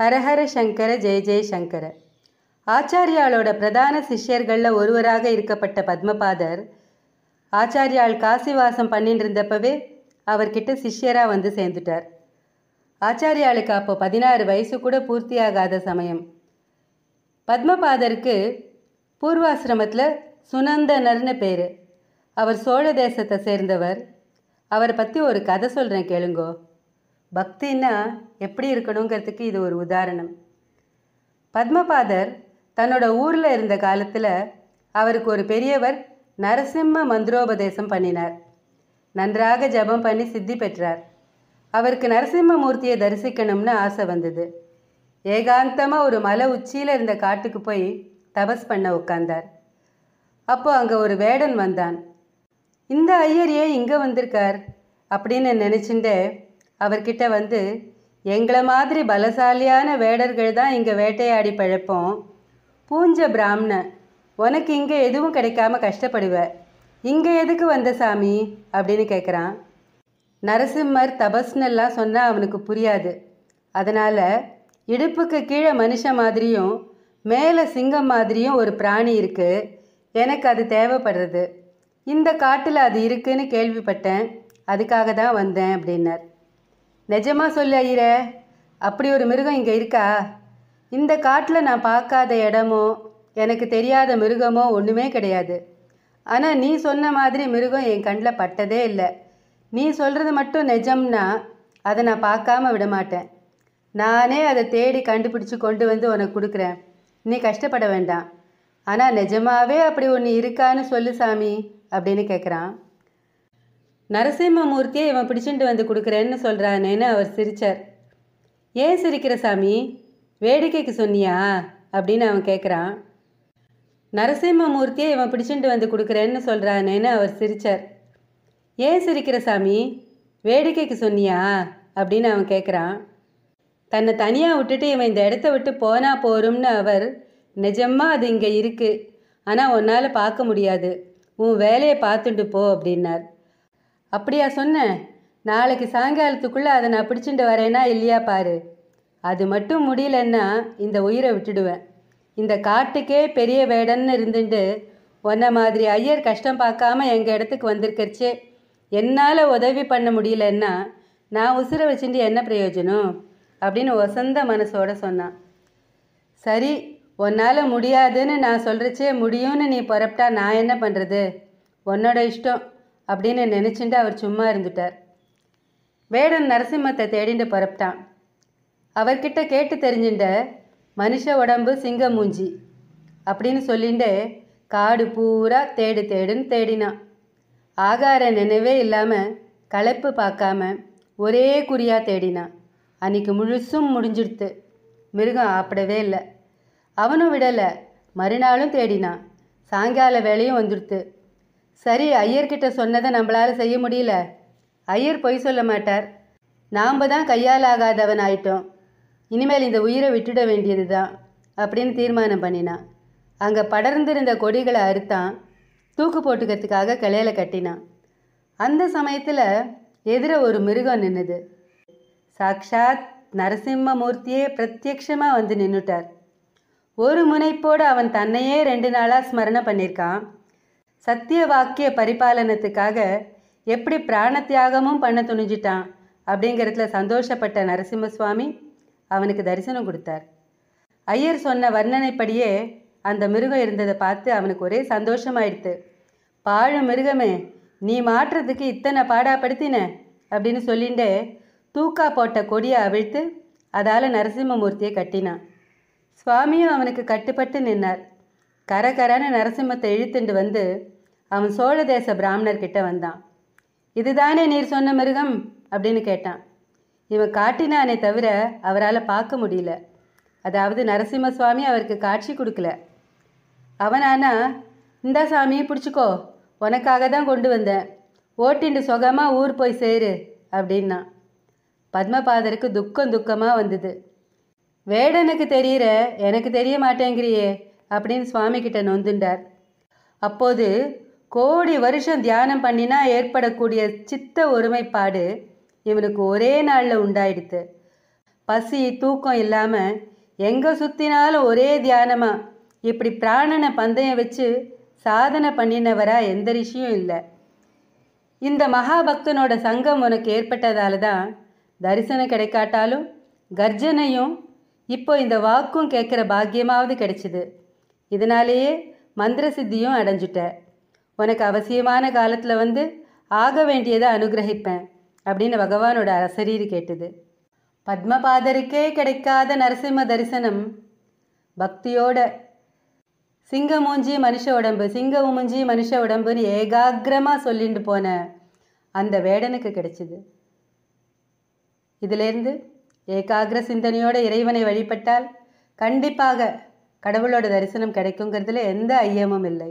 ஹரஹர சங்கர ஜெய ஜெயசங்கர ஆச்சாரியாளோட பிரதான சிஷ்யர்களில் ஒருவராக இருக்கப்பட்ட பத்மபாதர் ஆச்சாரியால் காசிவாசம் பண்ணிட்டு இருந்தப்பவே அவர்கிட்ட சிஷ்யராக வந்து சேர்ந்துட்டார் ஆச்சாரியாளுக்கு அப்போ பதினாறு வயசு கூட பூர்த்தியாகாத சமயம் பத்மபாதருக்கு பூர்வாசிரமத்தில் சுனந்தனர்னு பேர் அவர் சோழ தேசத்தை சேர்ந்தவர் அவரை பற்றி ஒரு கதை சொல்கிறேன் கேளுங்கோ பக்தின்னா எப்படி இருக்கணுங்கிறதுக்கு இது ஒரு உதாரணம் பத்மபாதர் தன்னோட ஊரில் இருந்த காலத்தில் அவருக்கு ஒரு பெரியவர் நரசிம்ம மந்திரோபதேசம் பண்ணினார் நன்றாக ஜபம் பண்ணி சித்தி பெற்றார் அவருக்கு நரசிம்ம மூர்த்தியை தரிசிக்கணும்னு ஆசை வந்தது ஏகாந்தமாக ஒரு மலை உச்சியில் இருந்த காட்டுக்கு போய் தபஸ் பண்ண உட்கார்ந்தார் அப்போ அங்கே ஒரு வேடன் வந்தான் இந்த ஐயர் ஏன் இங்கே வந்திருக்கார் அப்படின்னு நினச்சிண்டே அவர்கிட்ட வந்து எங்களை மாதிரி பலசாலியான வேடர்கள் தான் இங்கே வேட்டையாடி பழப்போம் பூஞ்ச பிராமணன் உனக்கு இங்கே எதுவும் கிடைக்காம கஷ்டப்படுவ இங்கே எதுக்கு வந்த சாமி அப்படின்னு கேட்குறான் நரசிம்மர் தபஸ்னெல்லாம் சொன்னால் அவனுக்கு புரியாது அதனால் இடுப்புக்கு கீழே மனுஷன் மாதிரியும் மேலே சிங்கம் மாதிரியும் ஒரு பிராணி இருக்குது எனக்கு அது தேவைப்படுறது இந்த காட்டில் அது இருக்குன்னு கேள்விப்பட்டேன் அதுக்காக தான் வந்தேன் அப்படின்னார் நிஜமாக சொல்லு ஐயர அப்படி ஒரு மிருகம் இங்கே இருக்கா இந்த காட்டில் நான் பார்க்காத இடமோ எனக்கு தெரியாத மிருகமோ ஒன்றுமே கிடையாது ஆனால் நீ சொன்ன மாதிரி மிருகம் என் கண்ணில் பட்டதே இல்லை நீ சொல்கிறது மட்டும் நிஜம்னா அதை நான் பார்க்காம விட மாட்டேன் நானே அதை தேடி கண்டுபிடிச்சி கொண்டு வந்து உனக்கு கொடுக்குறேன் நீ கஷ்டப்பட வேண்டாம் ஆனால் நிஜமாவே அப்படி ஒன்று இருக்கான்னு சொல்லு சாமி அப்படின்னு கேட்குறான் நரசிம்மமூர்த்தியை இவன் பிடிச்சிட்டு வந்து கொடுக்குறேன்னு சொல்கிறானேன்னு அவர் சிரித்தார் ஏன் சிரிக்கிற சாமி வேடிக்கைக்கு சொன்னியா அப்படின்னு அவன் கேட்குறான் நரசிம்மமூர்த்தியை இவன் பிடிச்சிட்டு வந்து கொடுக்குறேன்னு சொல்கிறானேன்னு அவர் சிரித்தார் ஏன் சிரிக்கிற சாமி வேடிக்கைக்கு சொன்னியா அப்படின்னு அவன் கேட்குறான் தன்னை தனியாக விட்டுட்டு இவன் இந்த இடத்த விட்டு போனா போரும்னு அவர் நிஜமாக அது இங்கே இருக்குது ஆனால் உன்னால் பார்க்க முடியாது உன் வேலையை பார்த்துட்டு போ அப்படின்னார் அப்படியா சொன்னேன் நாளைக்கு சாயங்காலத்துக்குள்ளே அதை நான் பிடிச்சிட்டு வரேன்னா இல்லையா பாரு அது மட்டும் முடியலன்னா இந்த உயிரை விட்டுடுவேன் இந்த காட்டுக்கே பெரிய வேடன்னு இருந்துட்டு உன்ன மாதிரி ஐயர் கஷ்டம் பார்க்காம எங்கள் இடத்துக்கு வந்திருக்கிறச்சே என்னால் உதவி பண்ண முடியலன்னா நான் உசுரை வச்சுட்டு என்ன பிரயோஜனம் அப்படின்னு வசந்த மனசோட சொன்னான் சரி உன்னால் முடியாதுன்னு நான் சொல்கிறச்சே முடியும்னு நீ புறப்பட்டா நான் என்ன பண்ணுறது உன்னோட இஷ்டம் அப்படின்னு நினச்சிட்டு அவர் சும்மா இருந்துட்டார் வேடன் நரசிம்மத்தை தேடிட்டு பரப்பிட்டான் அவர்கிட்ட கேட்டு தெரிஞ்சுட்ட மனுஷ உடம்பு சிங்க மூஞ்சி அப்படின்னு சொல்லிட்டு காடு பூரா தேடு தேடுன்னு தேடினான் ஆகார நினைவே இல்லாமல் களைப்பு பார்க்காம ஒரே குறியாக தேடினான் அன்னைக்கு முழுசும் முடிஞ்சிடுத்து மிருகம் ஆப்பிடவே இல்லை அவனும் விடலை மறுநாளும் தேடினான் சாயங்கால வேலையும் வந்துடுத்து சரி ஐயர்கிட்ட சொன்னதை நம்மளால் செய்ய முடியல ஐயர் பொய் சொல்ல மாட்டார் நாம் தான் கையால் ஆகாதவன் ஆயிட்டோம் இனிமேல் இந்த உயிரை விட்டுட வேண்டியது தான் அப்படின்னு தீர்மானம் பண்ணினான் அங்கே படர்ந்திருந்த கொடிகளை அறுத்தான் தூக்கு போட்டுக்கிறதுக்காக கிளையில கட்டினான் அந்த சமயத்தில் எதிர ஒரு மிருகம் நின்றுது சாக்ஷாத் நரசிம்ம மூர்த்தியே பிரத்யக்ஷமாக வந்து நின்றுட்டார் ஒரு முனைப்போடு அவன் தன்னையே ரெண்டு நாளாக ஸ்மரணை பண்ணியிருக்கான் சத்திய வாக்கிய பரிபாலனத்துக்காக எப்படி பிராண தியாகமும் பண்ண துணிஞ்சிட்டான் அப்படிங்கிறதுல சந்தோஷப்பட்ட நரசிம்ம சுவாமி அவனுக்கு தரிசனம் கொடுத்தார் ஐயர் சொன்ன வர்ணனைப்படியே அந்த மிருகம் இருந்ததை பார்த்து அவனுக்கு ஒரே சந்தோஷமாயிடுத்து பாழும் மிருகமே நீ மாற்றுறதுக்கு இத்தனை பாடாப்படுத்தின அப்படின்னு சொல்லிண்டே தூக்கா போட்ட கொடியை அவிழ்த்து அதால் நரசிம்மமூர்த்தியை கட்டினான் சுவாமியும் அவனுக்கு கட்டுப்பட்டு நின்னார் கரகரான நரசிம்மத்தை இழுத்துண்டு வந்து அவன் சோழ தேச பிராமணர்கிட்ட வந்தான் இதுதானே நீர் சொன்ன மிருகம் அப்படின்னு கேட்டான் இவன் காட்டினானே தவிர அவரால் பார்க்க முடியல அதாவது நரசிம்ம சுவாமி அவருக்கு காட்சி கொடுக்கல அவனானா இந்தா சாமியை பிடிச்சிக்கோ உனக்காக தான் கொண்டு வந்தேன் ஓட்டிண்டு சொகமாக ஊர் போய் சேரு அப்படின்னா பத்மபாதருக்கு துக்கம் துக்கமாக வந்தது வேடனுக்கு தெரிகிற எனக்கு தெரிய மாட்டேங்கிறியே அப்படின்னு சுவாமி கிட்ட நொந்துண்டார் அப்போது கோடி வருஷம் தியானம் பண்ணினா ஏற்படக்கூடிய சித்த ஒருமைப்பாடு இவனுக்கு ஒரே நாளில் உண்டாயிடுத்து பசி தூக்கம் இல்லாமல் எங்கே சுற்றினாலும் ஒரே தியானமாக இப்படி பிராணனை பந்தயம் வச்சு சாதனை பண்ணினவரா எந்த ரிஷியும் இல்லை இந்த மகாபக்தனோட சங்கம் உனக்கு ஏற்பட்டதால தான் தரிசனம் கிடைக்காட்டாலும் கர்ஜனையும் இப்போ இந்த வாக்கும் கேட்குற பாக்கியமாவது கிடைச்சிது இதனாலேயே மந்திர சித்தியும் அடைஞ்சுட்ட உனக்கு அவசியமான காலத்தில் வந்து ஆக வேண்டியதை அனுகிரகிப்பேன் அப்படின்னு பகவானோட அரசரீர் கேட்டது பத்மபாதருக்கே கிடைக்காத நரசிம்ம தரிசனம் பக்தியோட சிங்க மூஞ்சி மனுஷ உடம்பு சிங்க மூஞ்சி மனுஷ உடம்புன்னு ஏகாகிரமாக சொல்லிட்டு போன அந்த வேடனுக்கு கிடைச்சிது இதிலேருந்து ஏகாகிர சிந்தனையோட இறைவனை வழிபட்டால் கண்டிப்பாக கடவுளோட தரிசனம் கிடைக்குங்கிறதுல எந்த ஐயமும் இல்லை